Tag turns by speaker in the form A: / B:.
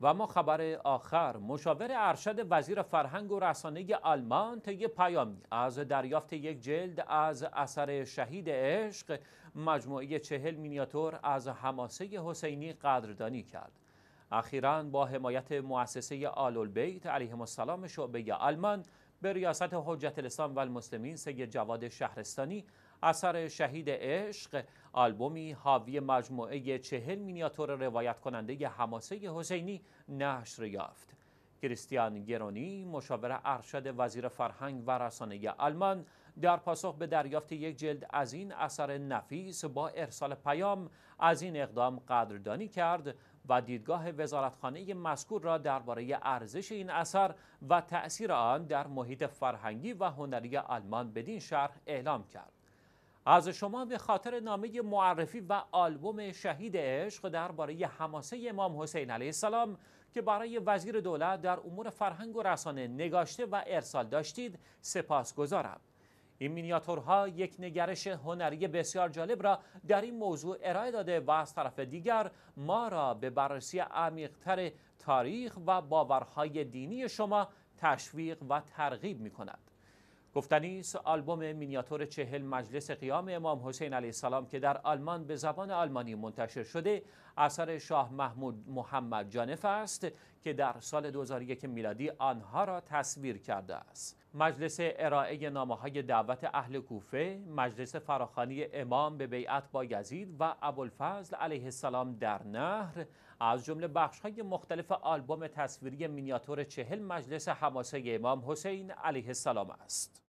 A: و ما خبر آخر مشاور ارشد وزیر فرهنگ و رسانه آلمان طی پیامی از دریافت یک جلد از اثر شهید عشق مجموعه چهل مینیاتور از حماسه حسینی قدردانی کرد اخیرا با حمایت مؤسسه آل البیت علیه السلام شعبه آلمان به ریاست حجت الاسلام و المسلمین سید جواد شهرستانی اثر شهید عشق آلبومی حاوی مجموعه چهل مینیاتور روایت کننده حماسه حسینی نشر یافت کریستیان گرونی مشاور ارشد وزیر فرهنگ و رسانه آلمان در پاسخ به دریافت یک جلد از این اثر نفیس با ارسال پیام از این اقدام قدردانی کرد و دیدگاه وزارتخانه مذکور را درباره ارزش این اثر و تأثیر آن در محیط فرهنگی و هنری آلمان بدین شرح اعلام کرد. از شما به خاطر نامه معرفی و آلبوم شهید عشق درباره حماسه امام حسین علیه السلام که برای وزیر دولت در امور فرهنگ و رسانه نگاشته و ارسال داشتید سپاس گذارم. این مینیاتورها یک نگرش هنری بسیار جالب را در این موضوع ارائه داده و از طرف دیگر ما را به بررسی عمیقتر تاریخ و باورهای دینی شما تشویق و ترغیب می کند. گفتنی است آلبوم مینیاتور چهل مجلس قیام امام حسین علیه السلام که در آلمان به زبان آلمانی منتشر شده اثر شاه محمود محمد جانف است که در سال 2001 میلادی آنها را تصویر کرده است مجلس ارائه نامه های دعوت اهل کوفه مجلس فراخانی امام به بیعت با یزید و ابوالفضل علیه السلام در نهر از جمله بخش های مختلف آلبوم تصویری مینیاتور چهل مجلس حماسه امام حسین علیه السلام است